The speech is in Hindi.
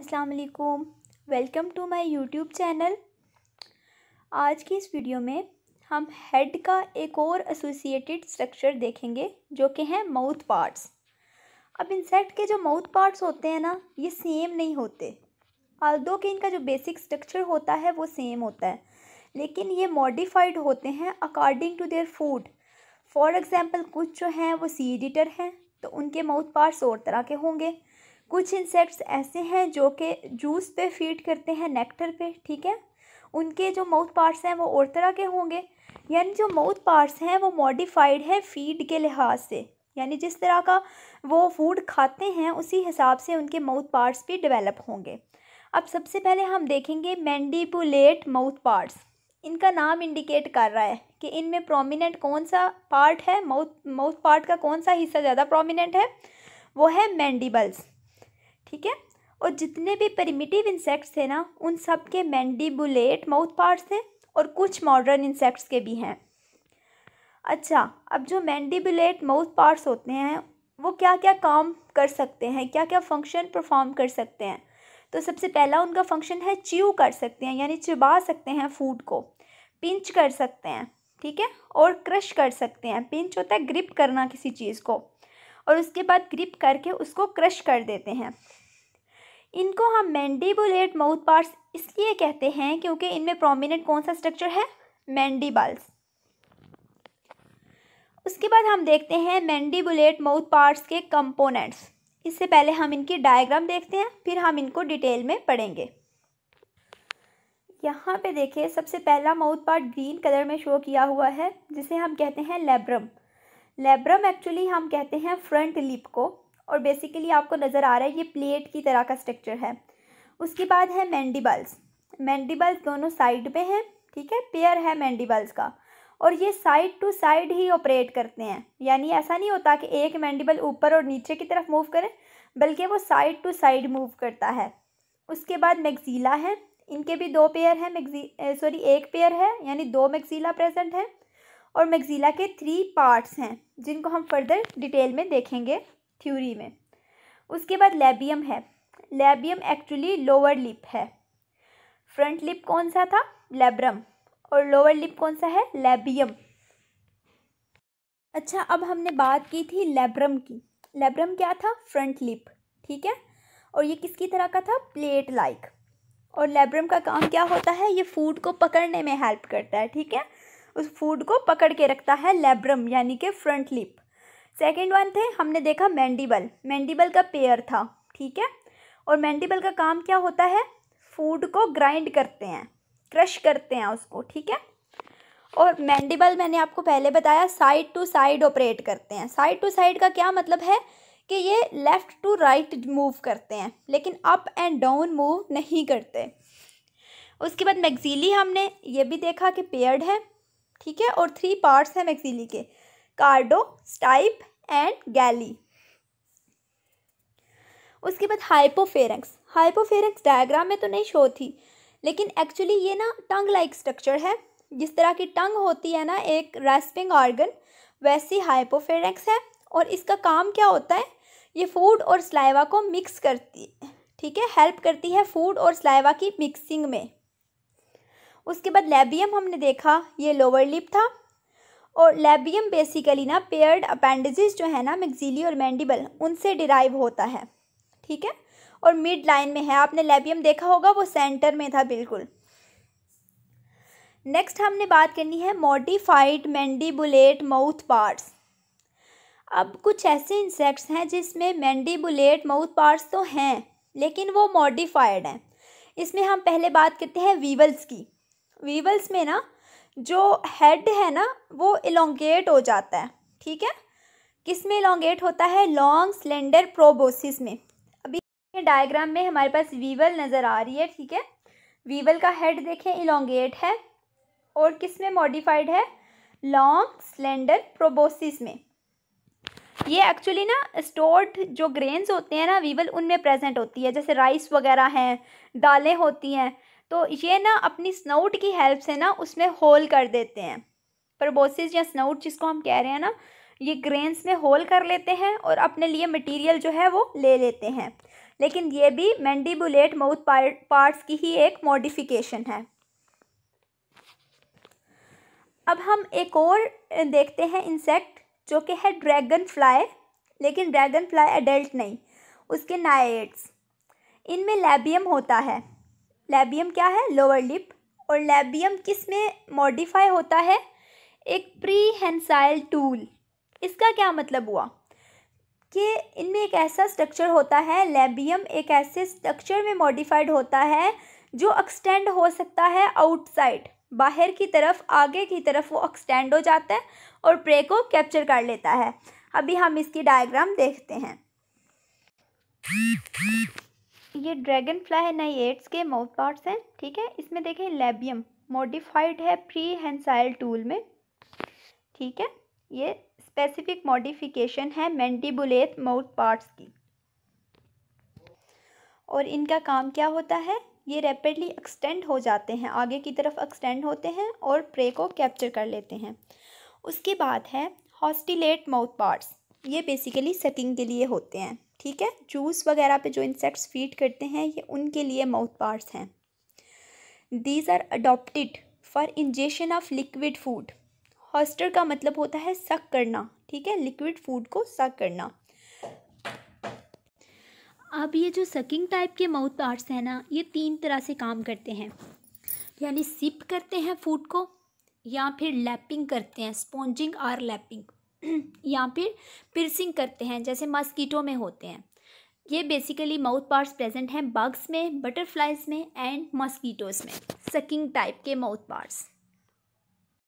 असलकुम welcome to my YouTube channel आज की इस वीडियो में हम हेड का एक और एसोसिएटेड स्ट्रक्चर देखेंगे जो कि हैं माउथ पार्ट्स अब इंसेक्ट के जो माउथ पार्ट्स होते हैं ना ये सेम नहीं होते आल्दो के इनका जो बेसिक स्ट्रक्चर होता है वो सेम होता है लेकिन ये मॉडिफाइड होते हैं according to their food for example कुछ जो हैं वो सी एडिटर हैं तो उनके माउथ पार्ट्स और तरह के होंगे कुछ इंसेक्ट्स ऐसे हैं जो कि जूस पे फीड करते हैं नेक्टर पे ठीक है उनके जो माउथ पार्ट्स हैं वो और तरह के होंगे यानी जो माउथ पार्ट्स हैं वो मॉडिफाइड है फीड के लिहाज से यानी जिस तरह का वो फूड खाते हैं उसी हिसाब से उनके माउथ पार्ट्स भी डेवलप होंगे अब सबसे पहले हम देखेंगे मैंडिपुलेट माउथ पार्ट्स इनका नाम इंडिकेट कर रहा है कि इनमें प्रोमिनेंट कौन सा पार्ट है माउथ माउथ पार्ट का कौन सा हिस्सा ज़्यादा प्रोमिनेंट है वो है मैंडिबल्स ठीक है और जितने भी परिमिटिव इंसेक्ट्स थे ना उन सब के मैंडिबुलेट माउथ पार्ट्स हैं और कुछ मॉडर्न इंसेक्ट्स के भी हैं अच्छा अब जो मैंडिबुलेट माउथ पार्ट्स होते हैं वो क्या क्या काम कर सकते हैं क्या क्या फंक्शन परफॉर्म कर सकते हैं तो सबसे पहला उनका फंक्शन है च्यू कर सकते हैं यानी चबा सकते हैं फूड को पिंच कर सकते हैं ठीक है और क्रश कर सकते हैं पिंच होता है ग्रिप करना किसी चीज़ को और उसके बाद ग्रिप करके उसको क्रश कर देते हैं इनको हम मैंडिबुलेट माउथ पार्ट्स इसलिए कहते हैं क्योंकि इनमें प्रोमिनेंट कौन सा स्ट्रक्चर है मैंडिबल्स उसके बाद हम देखते हैं मैंडिबुलेट माउथ पार्ट्स के कंपोनेंट्स इससे पहले हम इनकी डायग्राम देखते हैं फिर हम इनको डिटेल में पढ़ेंगे यहाँ पे देखिए सबसे पहला माउथ पार्ट ग्रीन कलर में शो किया हुआ है जिसे हम कहते हैं लेब्रम लेब्रम एक्चुअली हम कहते हैं फ्रंट लिप को और बेसिकली आपको नज़र आ रहा है ये प्लेट की तरह का स्ट्रक्चर है उसके बाद है मैंडिबल्स मैंडिबल्स दोनों साइड में हैं ठीक है पेयर है मैंडिबल्स का और ये साइड टू साइड ही ऑपरेट करते हैं यानी ऐसा नहीं होता कि एक मैंडिबल ऊपर और नीचे की तरफ मूव करें बल्कि वो साइड टू साइड मूव करता है उसके बाद मैगजीला है इनके भी दो पेयर हैं मैगजी सॉरी एक पेयर है यानी दो मैगजीला प्रेजेंट है और मैगजीला के थ्री पार्ट्स हैं जिनको हम फर्दर डिटेल में देखेंगे थ्योरी में उसके बाद लेबियम है लेबियम एक्चुअली लोअर लिप है फ्रंट लिप कौन सा था लेब्रम और लोअर लिप कौन सा है लेबियम अच्छा अब हमने बात की थी लेब्रम की लेब्रम क्या था फ्रंट लिप ठीक है और ये किसकी तरह का था प्लेट लाइक और लेब्रम का काम क्या होता है ये फूड को पकड़ने में हेल्प करता है ठीक है उस फूड को पकड़ के रखता है लेब्रम यानी कि फ्रंट लिप सेकेंड वन थे हमने देखा मैंडिबल मैंडिबल का पेयर था ठीक है और मैंडिबल का काम क्या होता है फूड को ग्राइंड करते हैं क्रश करते हैं उसको ठीक है और मैंडिबल मैंने आपको पहले बताया साइड टू साइड ऑपरेट करते हैं साइड टू साइड का क्या मतलब है कि ये लेफ़्ट टू राइट मूव करते हैं लेकिन अप एंड डाउन मूव नहीं करते उसके बाद मैगजीली हमने ये भी देखा कि पेयर्ड है ठीक है और थ्री पार्ट्स हैं मैगजीली के कार्डो स्टाइप एंड गैली उसके बाद हाइपोफेरेंक्स हाइपोफेरेंक्स डायग्राम में तो नहीं शो थी लेकिन एक्चुअली ये ना टंग लाइक स्ट्रक्चर है जिस तरह की टंग होती है ना एक रेस्पिंग ऑर्गन वैसी हाइपोफेरेंक्स है और इसका काम क्या होता है ये फूड और स्लाइवा को मिक्स करती है ठीक है हेल्प करती है फूड और स्लाइवा की मिक्सिंग में उसके बाद लेबियम हमने देखा ये लोअर लिप था और लेबियम बेसिकली ना पेयर्ड अपेंडिजिस जो है ना मैगजीली और मैंडिबल उनसे डिराइव होता है ठीक है और मिड लाइन में है आपने लेबियम देखा होगा वो सेंटर में था बिल्कुल नेक्स्ट हमने बात करनी है मॉडिफाइड मैंडिबुलेट माउथ पार्ट्स अब कुछ ऐसे इंसेक्ट्स हैं जिसमें मैंडिबुलेट माउथ पार्ट्स तो हैं लेकिन वो मॉडिफाइड हैं इसमें हम पहले बात करते हैं वीवल्स की वीवल्स में ना जो हेड है ना वो इलोंगेट हो जाता है ठीक है किस में इलोंगेट होता है लॉन्ग स्लेंडर प्रोबोसिस में अभी डायग्राम में हमारे पास वीवल नज़र आ रही है ठीक है वीवल का हेड देखें इलोंगेट है और किस में मॉडिफाइड है लॉन्ग स्लेंडर प्रोबोसिस में ये एक्चुअली ना स्टोर्ड जो ग्रेन्स होते हैं ना वीवल उनमें प्रेजेंट होती है जैसे राइस वगैरह हैं दालें होती हैं तो ये ना अपनी स्नाउट की हेल्प से ना उसमें होल कर देते हैं परबोसिस या स्नाउट जिसको हम कह रहे हैं ना ये ग्रेन्स में होल कर लेते हैं और अपने लिए मटेरियल जो है वो ले लेते हैं लेकिन ये भी मैंडिबुलेट माउथ पार्ट्स की ही एक मॉडिफिकेशन है अब हम एक और देखते हैं इंसेक्ट जो कि है ड्रैगन फ्लाई लेकिन ड्रैगन फ्लाई एडल्ट नहीं उसके नाइट्स इनमें लेबियम होता है लेबियम क्या है लोअर लिप और लेबियम किस में मॉडिफाई होता है एक प्री हेंसाइल टूल इसका क्या मतलब हुआ कि इनमें एक ऐसा स्ट्रक्चर होता है लेबियम एक ऐसे स्ट्रक्चर में मॉडिफाइड होता है जो एक्सटेंड हो सकता है आउटसाइड बाहर की तरफ आगे की तरफ वो एक्सटेंड हो जाता है और प्रे को कैप्चर कर लेता है अभी हम इसकी डायग्राम देखते हैं ये ड्रैगन फ्लाई है एड्स के माउथ पार्ट्स हैं ठीक है इसमें देखें लेबियम मॉडिफाइड है प्री हेंसाइल टूल में ठीक है ये स्पेसिफिक मॉडिफिकेशन है मैंडिबुलेट माउथ पार्ट्स की और इनका काम क्या होता है ये रैपिडली एक्सटेंड हो जाते हैं आगे की तरफ एक्सटेंड होते हैं और प्रे को कैप्चर कर लेते हैं उसके बाद है हॉस्टिलेट माउथ पार्ट्स ये बेसिकली सेटिंग के लिए होते हैं ठीक है जूस वगैरह पे जो इंसेक्ट्स फीड करते हैं ये उनके लिए माउथ पार्ट्स हैं these are adopted for ingestion of liquid food haustor का मतलब होता है सक करना ठीक है लिक्विड फूड को सक करना अब ये जो सकिंग टाइप के माउथ पार्ट्स हैं ना ये तीन तरह से काम करते हैं यानी सिप करते हैं फूड को या फिर लैपिंग करते हैं स्पॉन्जिंग और लैपिंग या फिर पिरसिंग करते हैं जैसे मस्कीटो में होते हैं ये बेसिकली माउथ पार्ट्स प्रेजेंट हैं बग्स में बटरफ्लाइज में एंड मॉस्कीटोज में सकिंग टाइप के माउथ पार्ट्स